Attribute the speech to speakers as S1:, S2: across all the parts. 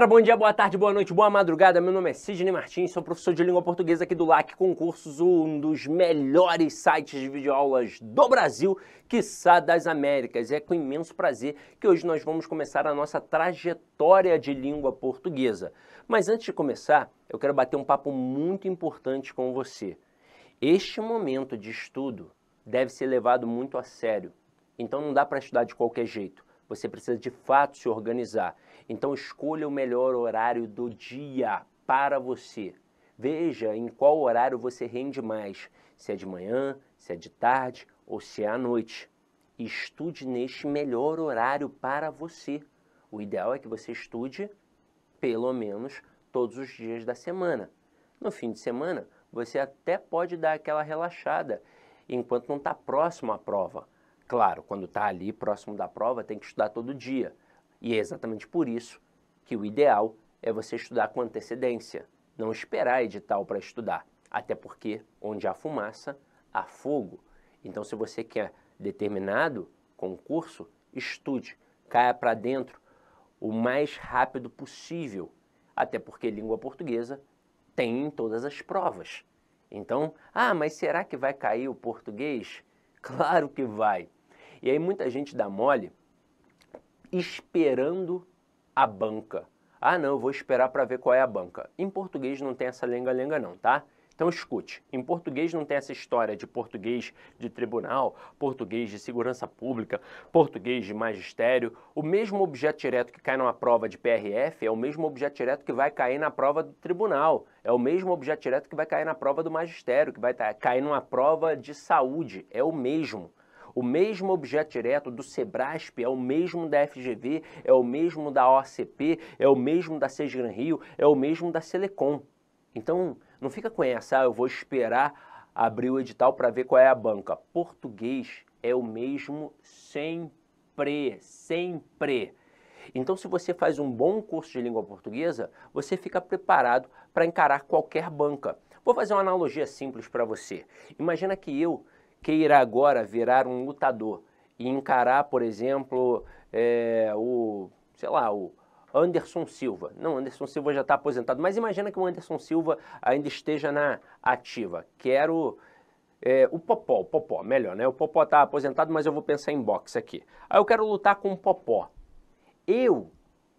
S1: galera, bom dia, boa tarde, boa noite, boa madrugada. Meu nome é Sidney Martins, sou professor de língua portuguesa aqui do LAC Concursos, um dos melhores sites de videoaulas do Brasil, quiçá das Américas. É com imenso prazer que hoje nós vamos começar a nossa trajetória de língua portuguesa. Mas antes de começar, eu quero bater um papo muito importante com você. Este momento de estudo deve ser levado muito a sério, então não dá para estudar de qualquer jeito. Você precisa de fato se organizar. Então escolha o melhor horário do dia para você. Veja em qual horário você rende mais, se é de manhã, se é de tarde ou se é à noite. Estude neste melhor horário para você. O ideal é que você estude pelo menos todos os dias da semana. No fim de semana, você até pode dar aquela relaxada enquanto não está próximo à prova. Claro, quando está ali próximo da prova, tem que estudar todo dia. E é exatamente por isso que o ideal é você estudar com antecedência, não esperar edital para estudar. Até porque onde há fumaça, há fogo. Então, se você quer determinado concurso, estude, caia para dentro o mais rápido possível. Até porque língua portuguesa tem em todas as provas. Então, ah, mas será que vai cair o português? Claro que vai. E aí muita gente dá mole esperando a banca. Ah, não, eu vou esperar para ver qual é a banca. Em português não tem essa lenga-lenga não, tá? Então escute, em português não tem essa história de português de tribunal, português de segurança pública, português de magistério. O mesmo objeto direto que cai numa prova de PRF é o mesmo objeto direto que vai cair na prova do tribunal, é o mesmo objeto direto que vai cair na prova do magistério, que vai cair numa prova de saúde, é o mesmo. O mesmo objeto direto do Sebrasp é o mesmo da FGV, é o mesmo da OCP, é o mesmo da Sesgran Rio, é o mesmo da Selecom. Então, não fica com essa, ah, eu vou esperar abrir o edital para ver qual é a banca. Português é o mesmo sempre, sempre. Então, se você faz um bom curso de língua portuguesa, você fica preparado para encarar qualquer banca. Vou fazer uma analogia simples para você. Imagina que eu queira agora virar um lutador e encarar, por exemplo, é, o, sei lá, o Anderson Silva. Não, Anderson Silva já está aposentado, mas imagina que o Anderson Silva ainda esteja na ativa. Quero é, o Popó, o Popó, melhor, né? O Popó está aposentado, mas eu vou pensar em boxe aqui. Aí eu quero lutar com o Popó. Eu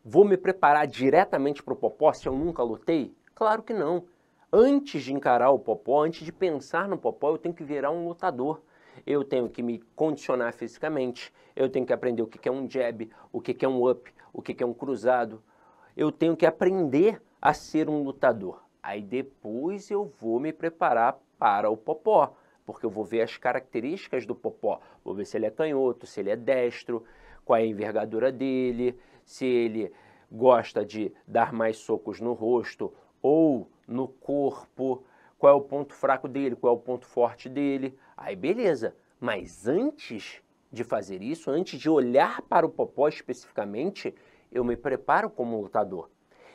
S1: vou me preparar diretamente para o Popó se eu nunca lutei? Claro que não antes de encarar o Popó, antes de pensar no Popó, eu tenho que virar um lutador. Eu tenho que me condicionar fisicamente, eu tenho que aprender o que é um jab, o que é um up, o que é um cruzado. Eu tenho que aprender a ser um lutador. Aí depois eu vou me preparar para o Popó, porque eu vou ver as características do Popó. Vou ver se ele é canhoto, se ele é destro, qual é a envergadura dele, se ele gosta de dar mais socos no rosto ou no corpo, qual é o ponto fraco dele, qual é o ponto forte dele. Aí beleza, mas antes de fazer isso, antes de olhar para o popó especificamente, eu me preparo como lutador.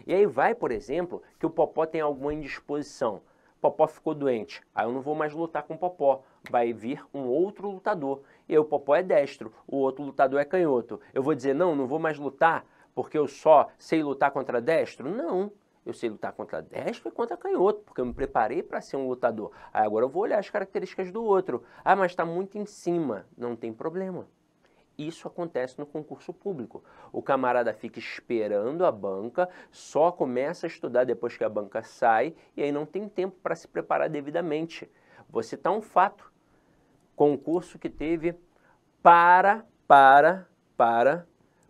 S1: E aí vai, por exemplo, que o popó tem alguma indisposição. Popó ficou doente, aí eu não vou mais lutar com o Popó. Vai vir um outro lutador. E o Popó é destro, o outro lutador é canhoto. Eu vou dizer, não, não vou mais lutar porque eu só sei lutar contra destro? Não. Eu sei lutar contra destro e contra canhoto, porque eu me preparei para ser um lutador. Aí agora eu vou olhar as características do outro. Ah, mas está muito em cima. Não tem problema. Isso acontece no concurso público. O camarada fica esperando a banca, só começa a estudar depois que a banca sai e aí não tem tempo para se preparar devidamente. Vou citar tá um fato: concurso que teve para, para, para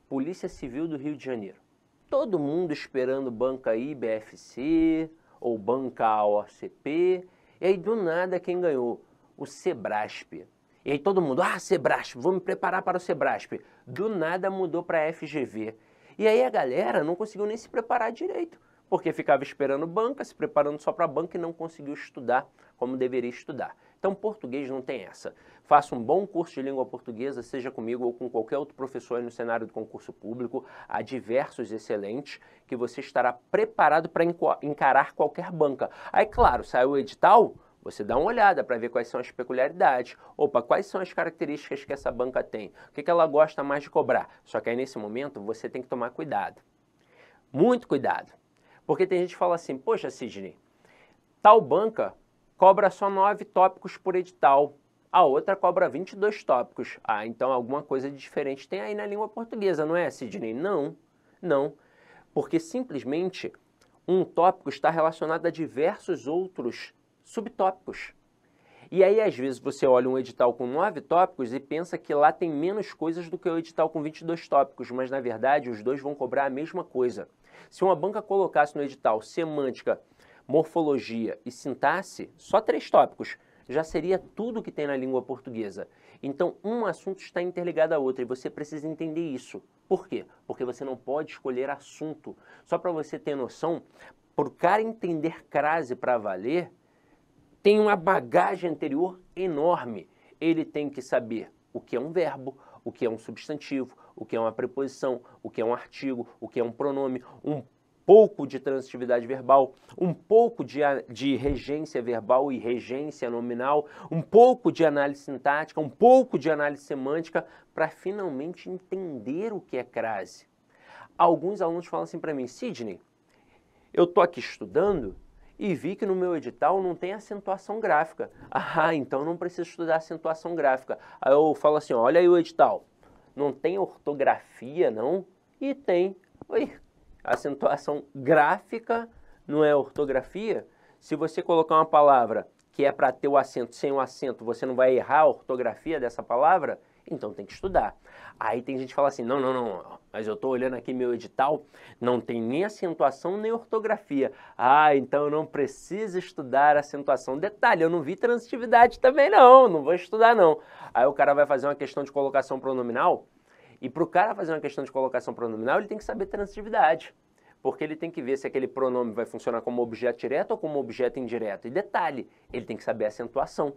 S1: Polícia Civil do Rio de Janeiro. Todo mundo esperando banca IBFC ou banca OCP. E aí do nada quem ganhou? O Sebrasp. E aí todo mundo, ah, Sebrasp, vou me preparar para o Sebrasp. Do nada mudou para FGV. E aí a galera não conseguiu nem se preparar direito, porque ficava esperando banca, se preparando só para banca e não conseguiu estudar como deveria estudar. Então, português não tem essa. Faça um bom curso de língua portuguesa, seja comigo ou com qualquer outro professor no cenário do concurso público. Há diversos excelentes que você estará preparado para encarar qualquer banca. Aí, claro, saiu o edital, você dá uma olhada para ver quais são as peculiaridades. Opa, quais são as características que essa banca tem? O que, que ela gosta mais de cobrar? Só que aí, nesse momento, você tem que tomar cuidado. Muito cuidado. Porque tem gente que fala assim, poxa, Sidney, tal banca cobra só 9 tópicos por edital, a outra cobra 22 tópicos. Ah, então alguma coisa diferente tem aí na língua portuguesa, não é, Sidney? Não, não. Porque simplesmente um tópico está relacionado a diversos outros subtópicos. E aí, às vezes, você olha um edital com nove tópicos e pensa que lá tem menos coisas do que o edital com 22 tópicos, mas na verdade os dois vão cobrar a mesma coisa. Se uma banca colocasse no edital semântica morfologia e sintaxe, só três tópicos, já seria tudo que tem na língua portuguesa. Então, um assunto está interligado a outro e você precisa entender isso. Por quê? Porque você não pode escolher assunto. Só para você ter noção, para o cara entender crase para valer, tem uma bagagem anterior enorme. Ele tem que saber o que é um verbo, o que é um substantivo, o que é uma preposição, o que é um artigo, o que é um pronome, um pouco de transitividade verbal, um pouco de, de regência verbal e regência nominal, um pouco de análise sintática, um pouco de análise semântica, para finalmente entender o que é crase. Alguns alunos falam assim para mim, Sidney, eu estou aqui estudando e vi que no meu edital não tem acentuação gráfica. Ah, então não preciso estudar acentuação gráfica. Aí eu falo assim, olha aí o edital, não tem ortografia não? E tem. Oi, acentuação gráfica, não é ortografia. Se você colocar uma palavra que é para ter o acento sem o acento, você não vai errar a ortografia dessa palavra, então tem que estudar. Aí tem gente que fala assim: não, não, não, mas eu estou olhando aqui meu edital, não tem nem acentuação nem ortografia. Ah, então eu não preciso estudar acentuação. Detalhe, eu não vi transitividade também, não, não vou estudar, não. Aí o cara vai fazer uma questão de colocação pronominal e para o cara fazer uma questão de colocação pronominal, ele tem que saber transitividade. Porque ele tem que ver se aquele pronome vai funcionar como objeto direto ou como objeto indireto. E detalhe, ele tem que saber acentuação.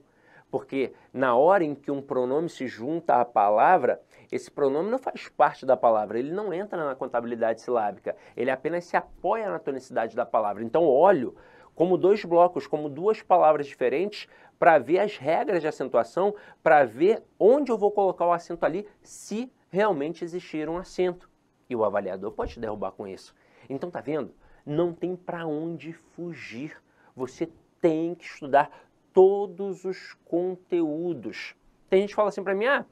S1: Porque na hora em que um pronome se junta à palavra, esse pronome não faz parte da palavra, ele não entra na contabilidade silábica, ele apenas se apoia na tonicidade da palavra. Então, olho como dois blocos, como duas palavras diferentes, para ver as regras de acentuação, para ver onde eu vou colocar o acento ali, se realmente existir um assento. E o avaliador pode te derrubar com isso. Então, tá vendo? Não tem para onde fugir. Você tem que estudar todos os conteúdos. Tem gente que fala assim para mim: ah,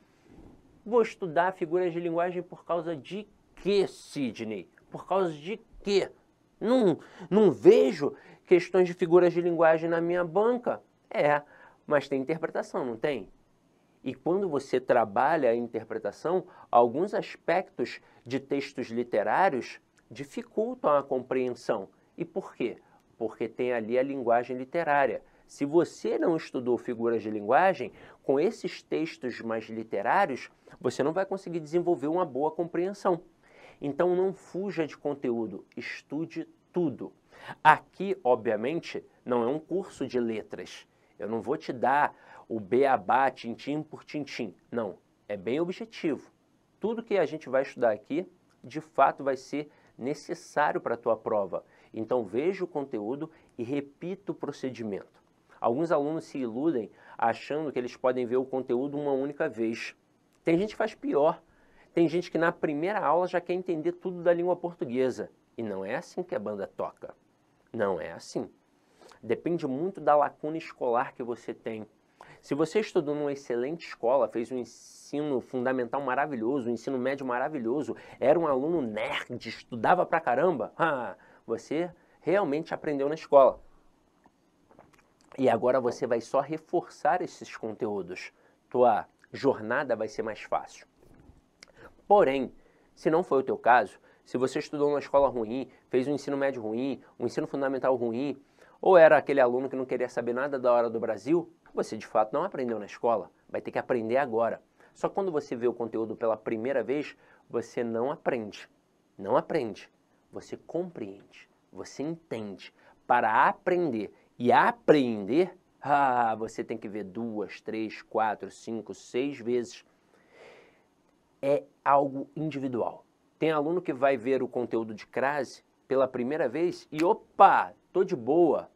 S1: vou estudar figuras de linguagem por causa de quê, Sidney? Por causa de quê? Não, não vejo questões de figuras de linguagem na minha banca. É, mas tem interpretação, não tem? E quando você trabalha a interpretação, alguns aspectos de textos literários dificultam a compreensão. E por quê? Porque tem ali a linguagem literária. Se você não estudou figuras de linguagem, com esses textos mais literários, você não vai conseguir desenvolver uma boa compreensão. Então não fuja de conteúdo, estude tudo. Aqui, obviamente, não é um curso de letras. Eu não vou te dar o beabá, tintim por tintim. Não, é bem objetivo. Tudo que a gente vai estudar aqui, de fato, vai ser necessário para a tua prova. Então veja o conteúdo e repita o procedimento. Alguns alunos se iludem achando que eles podem ver o conteúdo uma única vez. Tem gente que faz pior. Tem gente que na primeira aula já quer entender tudo da língua portuguesa. E não é assim que a banda toca. Não é assim. Depende muito da lacuna escolar que você tem. Se você estudou numa excelente escola, fez um ensino fundamental maravilhoso, um ensino médio maravilhoso, era um aluno nerd, estudava pra caramba, ah, você realmente aprendeu na escola. E agora você vai só reforçar esses conteúdos. Tua jornada vai ser mais fácil. Porém, se não foi o teu caso, se você estudou numa escola ruim, fez um ensino médio ruim, um ensino fundamental ruim, ou era aquele aluno que não queria saber nada da hora do Brasil, você de fato não aprendeu na escola, vai ter que aprender agora. Só quando você vê o conteúdo pela primeira vez, você não aprende. Não aprende. Você compreende. Você entende. Para aprender e aprender, ah, você tem que ver duas, três, quatro, cinco, seis vezes. É algo individual. Tem aluno que vai ver o conteúdo de crase pela primeira vez e opa, tô de boa,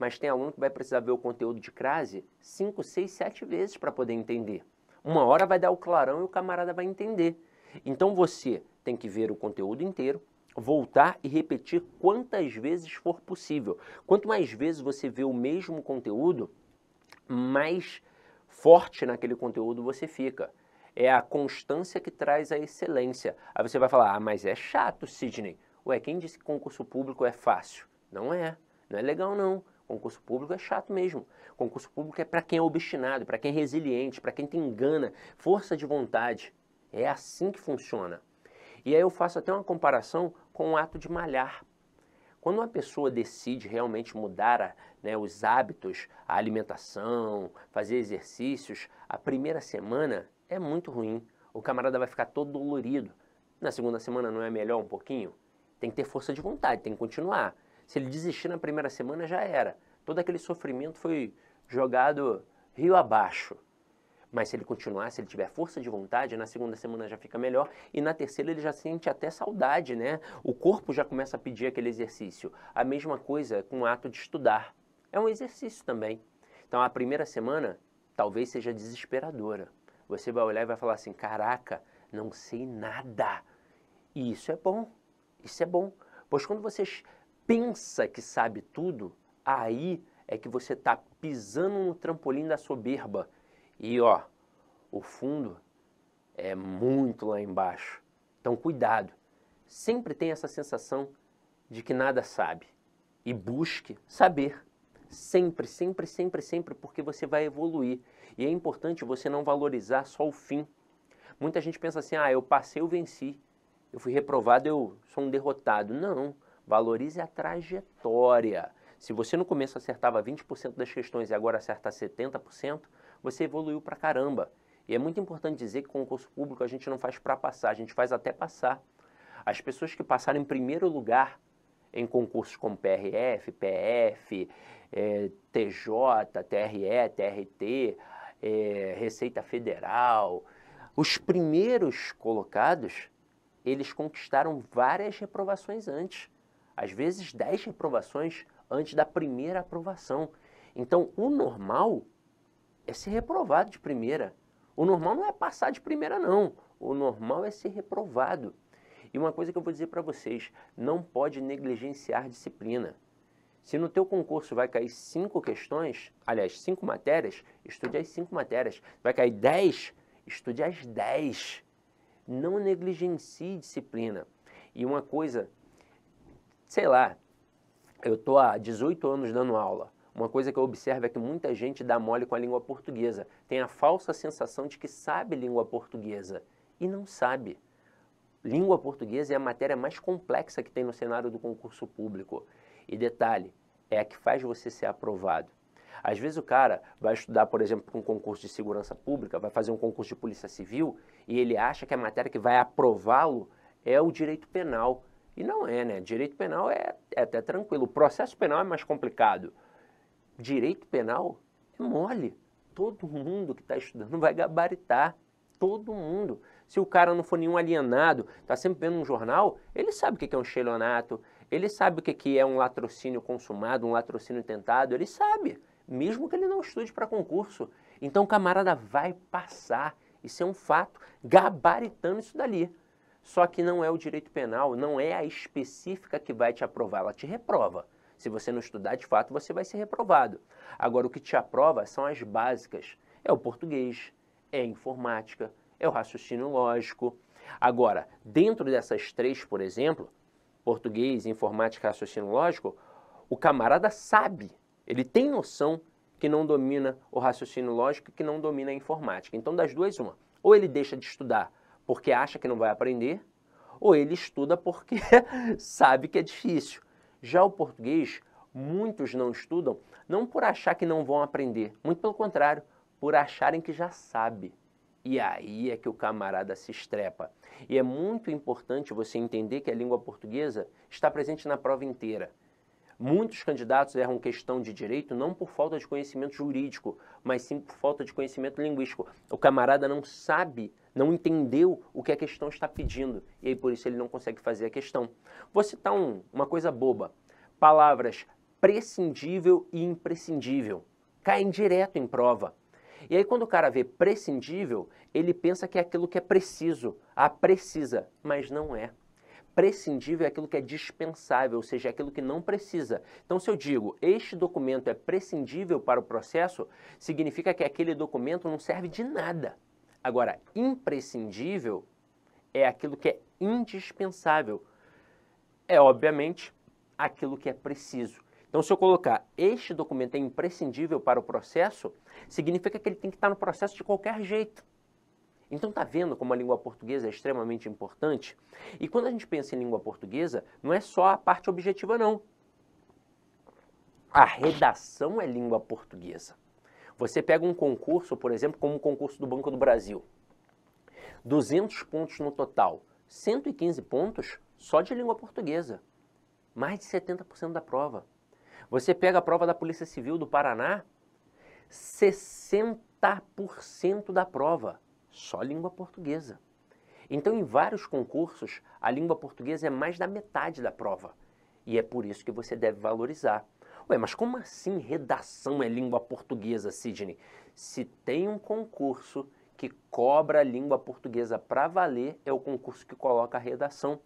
S1: mas tem aluno que vai precisar ver o conteúdo de crase 5, 6, 7 vezes para poder entender. Uma hora vai dar o clarão e o camarada vai entender. Então você tem que ver o conteúdo inteiro, voltar e repetir quantas vezes for possível. Quanto mais vezes você vê o mesmo conteúdo, mais forte naquele conteúdo você fica. É a constância que traz a excelência. Aí você vai falar, ah, mas é chato, Sidney. Ué, quem disse que concurso público é fácil? Não é. Não é legal, não. Concurso público é chato mesmo. Concurso público é para quem é obstinado, para quem é resiliente, para quem tem engana, força de vontade. É assim que funciona. E aí eu faço até uma comparação com o ato de malhar. Quando uma pessoa decide realmente mudar a, né, os hábitos, a alimentação, fazer exercícios, a primeira semana é muito ruim. O camarada vai ficar todo dolorido. Na segunda semana não é melhor um pouquinho? Tem que ter força de vontade, tem que continuar. Se ele desistir na primeira semana, já era. Todo aquele sofrimento foi jogado rio abaixo. Mas se ele continuar, se ele tiver força de vontade, na segunda semana já fica melhor e na terceira ele já sente até saudade, né? O corpo já começa a pedir aquele exercício. A mesma coisa com o ato de estudar. É um exercício também. Então a primeira semana talvez seja desesperadora. Você vai olhar e vai falar assim: "Caraca, não sei nada". E isso é bom. Isso é bom, pois quando você pensa que sabe tudo, aí é que você está pisando no trampolim da soberba. E ó, o fundo é muito lá embaixo. Então cuidado. Sempre tem essa sensação de que nada sabe e busque saber. Sempre, sempre, sempre, sempre, porque você vai evoluir. E é importante você não valorizar só o fim. Muita gente pensa assim: ah, eu passei, eu venci. Eu fui reprovado, eu sou um derrotado. Não. Valorize a trajetória. Se você no começo acertava 20% das questões e agora acerta 70%, você evoluiu pra caramba. E é muito importante dizer que concurso público a gente não faz para passar, a gente faz até passar. As pessoas que passaram em primeiro lugar em concursos como PRF, PF, é, TJ, TRE, TRT, é, Receita Federal, os primeiros colocados, eles conquistaram várias reprovações antes às vezes 10 reprovações antes da primeira aprovação. Então, o normal é ser reprovado de primeira. O normal não é passar de primeira, não. O normal é ser reprovado. E uma coisa que eu vou dizer para vocês, não pode negligenciar disciplina. Se no teu concurso vai cair cinco questões, aliás, cinco matérias, estude as cinco matérias. Vai cair dez, estude as dez. Não negligencie disciplina. E uma coisa sei lá, eu estou há 18 anos dando aula. Uma coisa que eu observo é que muita gente dá mole com a língua portuguesa. Tem a falsa sensação de que sabe língua portuguesa e não sabe. Língua portuguesa é a matéria mais complexa que tem no cenário do concurso público. E detalhe, é a que faz você ser aprovado. Às vezes o cara vai estudar, por exemplo, um concurso de segurança pública, vai fazer um concurso de polícia civil e ele acha que a matéria que vai aprová-lo é o direito penal. E não é, né? Direito penal é, é até tranquilo. O processo penal é mais complicado. Direito penal é mole. Todo mundo que está estudando vai gabaritar. Todo mundo. Se o cara não for nenhum alienado, está sempre vendo um jornal, ele sabe o que é um xelionato, ele sabe o que é um latrocínio consumado, um latrocínio tentado, ele sabe, mesmo que ele não estude para concurso. Então o camarada vai passar, isso é um fato, gabaritando isso dali. Só que não é o direito penal, não é a específica que vai te aprovar, ela te reprova. Se você não estudar de fato, você vai ser reprovado. Agora, o que te aprova são as básicas: é o português, é a informática, é o raciocínio lógico. Agora, dentro dessas três, por exemplo, português, informática, raciocínio lógico, o camarada sabe, ele tem noção que não domina o raciocínio lógico e que não domina a informática. Então, das duas, uma. Ou ele deixa de estudar porque acha que não vai aprender, ou ele estuda porque sabe que é difícil. Já o português, muitos não estudam não por achar que não vão aprender, muito pelo contrário, por acharem que já sabe. E aí é que o camarada se estrepa. E é muito importante você entender que a língua portuguesa está presente na prova inteira. Muitos candidatos erram questão de direito não por falta de conhecimento jurídico, mas sim por falta de conhecimento linguístico. O camarada não sabe não entendeu o que a questão está pedindo e aí por isso ele não consegue fazer a questão. Vou citar um, uma coisa boba: palavras prescindível e imprescindível caem direto em prova. E aí quando o cara vê prescindível, ele pensa que é aquilo que é preciso, a ah, precisa, mas não é. Prescindível é aquilo que é dispensável, ou seja, é aquilo que não precisa. Então, se eu digo este documento é prescindível para o processo, significa que aquele documento não serve de nada. Agora, imprescindível é aquilo que é indispensável. É, obviamente, aquilo que é preciso. Então, se eu colocar este documento é imprescindível para o processo, significa que ele tem que estar no processo de qualquer jeito. Então, está vendo como a língua portuguesa é extremamente importante? E quando a gente pensa em língua portuguesa, não é só a parte objetiva, não. A redação é língua portuguesa. Você pega um concurso, por exemplo, como o concurso do Banco do Brasil. 200 pontos no total, 115 pontos só de língua portuguesa. Mais de 70% da prova. Você pega a prova da Polícia Civil do Paraná, 60% da prova só língua portuguesa. Então, em vários concursos, a língua portuguesa é mais da metade da prova. E é por isso que você deve valorizar. Ué, mas como assim redação é língua portuguesa, Sidney? Se tem um concurso que cobra a língua portuguesa para valer, é o concurso que coloca a redação.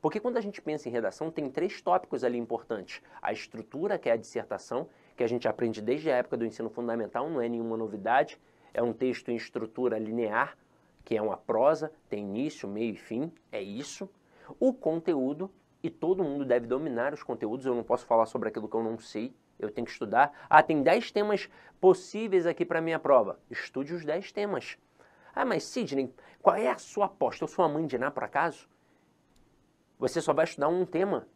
S1: Porque quando a gente pensa em redação, tem três tópicos ali importantes. A estrutura, que é a dissertação, que a gente aprende desde a época do ensino fundamental, não é nenhuma novidade. É um texto em estrutura linear, que é uma prosa, tem início, meio e fim, é isso. O conteúdo, e todo mundo deve dominar os conteúdos. Eu não posso falar sobre aquilo que eu não sei, eu tenho que estudar. Ah, tem 10 temas possíveis aqui para minha prova. Estude os 10 temas. Ah, mas Sidney, qual é a sua aposta? Eu sou a mãe de Iná, por acaso? Você só vai estudar um tema.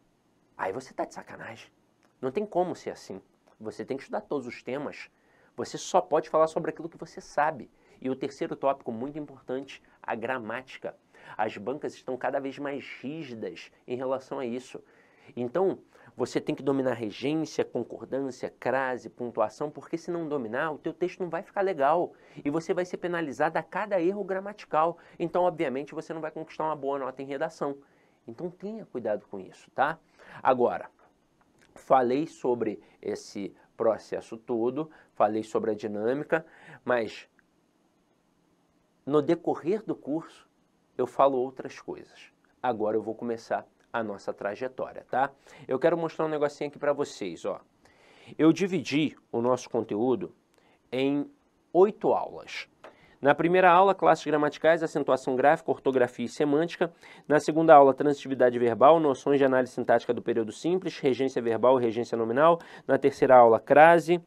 S1: Aí você está de sacanagem. Não tem como ser assim. Você tem que estudar todos os temas. Você só pode falar sobre aquilo que você sabe. E o terceiro tópico muito importante, a gramática. As bancas estão cada vez mais rígidas em relação a isso. Então, você tem que dominar regência, concordância, crase, pontuação, porque se não dominar, o teu texto não vai ficar legal e você vai ser penalizado a cada erro gramatical. Então, obviamente, você não vai conquistar uma boa nota em redação. Então, tenha cuidado com isso, tá? Agora, falei sobre esse processo todo, falei sobre a dinâmica, mas no decorrer do curso, eu falo outras coisas. Agora eu vou começar a nossa trajetória, tá? Eu quero mostrar um negocinho aqui para vocês, ó. Eu dividi o nosso conteúdo em oito aulas. Na primeira aula, classes gramaticais, acentuação gráfica, ortografia e semântica. Na segunda aula, transitividade verbal, noções de análise sintática do período simples, regência verbal e regência nominal. Na terceira aula, crase.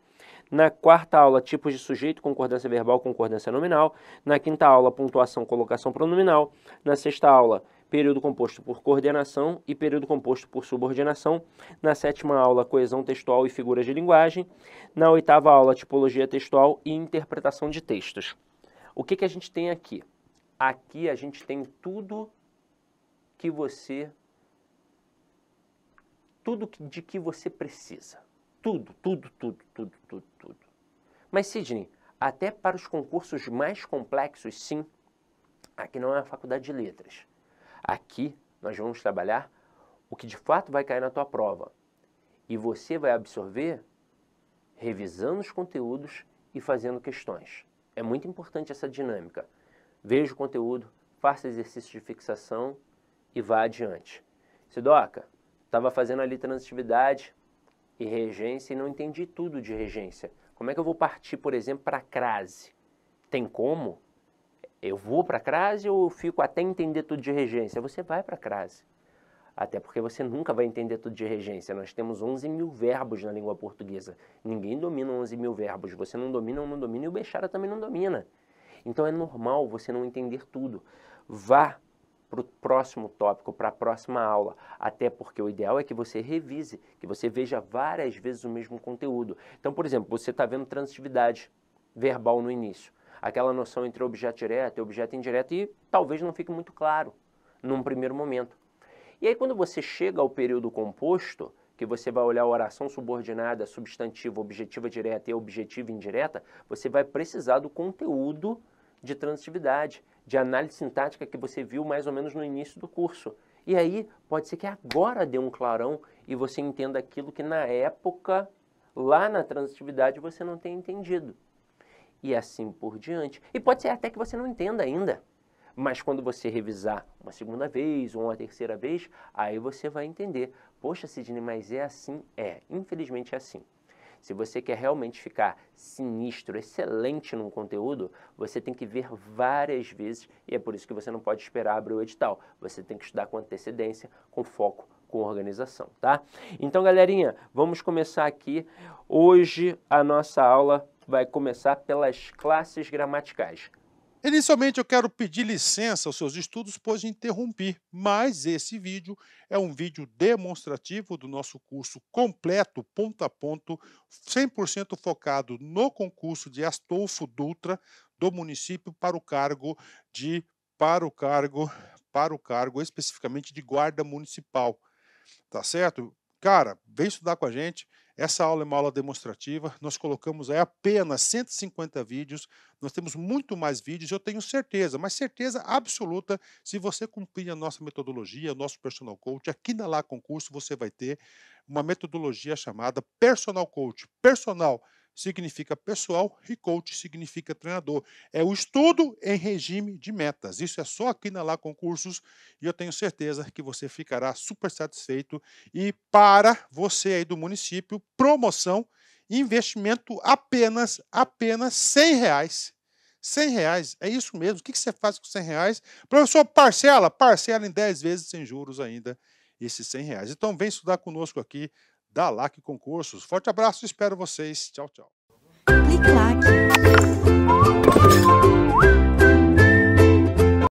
S1: Na quarta aula, tipos de sujeito, concordância verbal, concordância nominal. Na quinta aula, pontuação, colocação pronominal. Na sexta aula, período composto por coordenação e período composto por subordinação. Na sétima aula, coesão textual e figuras de linguagem. Na oitava aula, tipologia textual e interpretação de textos. O que, que a gente tem aqui? Aqui a gente tem tudo que você. Tudo de que você precisa. Tudo, tudo, tudo, tudo, tudo, tudo. Mas, Sidney, até para os concursos mais complexos, sim, aqui não é a faculdade de letras. Aqui nós vamos trabalhar o que de fato vai cair na tua prova. E você vai absorver revisando os conteúdos e fazendo questões. É muito importante essa dinâmica. Veja o conteúdo, faça exercício de fixação e vá adiante. Sidoca, estava fazendo ali transitividade, e regência e não entendi tudo de regência. Como é que eu vou partir, por exemplo, para a crase? Tem como? Eu vou para a crase ou fico até entender tudo de regência? Você vai para a crase. Até porque você nunca vai entender tudo de regência. Nós temos 11 mil verbos na língua portuguesa. Ninguém domina 11 mil verbos. Você não domina, ou não domina e o Bechara também não domina. Então é normal você não entender tudo. Vá para o próximo tópico, para a próxima aula. Até porque o ideal é que você revise, que você veja várias vezes o mesmo conteúdo. Então, por exemplo, você está vendo transitividade verbal no início. Aquela noção entre objeto direto e objeto indireto e talvez não fique muito claro num primeiro momento. E aí quando você chega ao período composto, que você vai olhar a oração subordinada, substantivo, objetiva direta e objetiva indireta, você vai precisar do conteúdo de transitividade, de análise sintática que você viu mais ou menos no início do curso. E aí pode ser que agora dê um clarão e você entenda aquilo que na época, lá na transitividade, você não tenha entendido. E assim por diante. E pode ser até que você não entenda ainda. Mas quando você revisar uma segunda vez ou uma terceira vez, aí você vai entender. Poxa, Sidney, mas é assim? É, infelizmente é assim. Se você quer realmente ficar sinistro, excelente num conteúdo, você tem que ver várias vezes e é por isso que você não pode esperar abrir o edital. Você tem que estudar com antecedência, com foco, com organização, tá? Então, galerinha, vamos começar aqui. Hoje a nossa aula vai começar pelas classes gramaticais.
S2: Inicialmente eu quero pedir licença aos seus estudos, pois interrompi, mas esse vídeo é um vídeo demonstrativo do nosso curso completo, ponto a ponto, 100% focado no concurso de Astolfo Dutra do município para o cargo de para o cargo para o cargo especificamente de guarda municipal. Tá certo? Cara, vem estudar com a gente. Essa aula é uma aula demonstrativa, nós colocamos aí apenas 150 vídeos, nós temos muito mais vídeos, eu tenho certeza, mas certeza absoluta, se você cumprir a nossa metodologia, o nosso personal coach, aqui na Lá Concurso você vai ter uma metodologia chamada Personal Coach. Personal significa pessoal e coach significa treinador. É o estudo em regime de metas. Isso é só aqui na Lá Concursos e eu tenho certeza que você ficará super satisfeito. E para você aí do município, promoção, investimento apenas, apenas 100 reais. 100 reais, é isso mesmo. O que você faz com 100 reais? Professor, parcela, parcela em 10 vezes sem juros ainda esses 100 reais. Então vem estudar conosco aqui da LAC Concursos. Forte abraço, espero vocês. Tchau, tchau. Clique,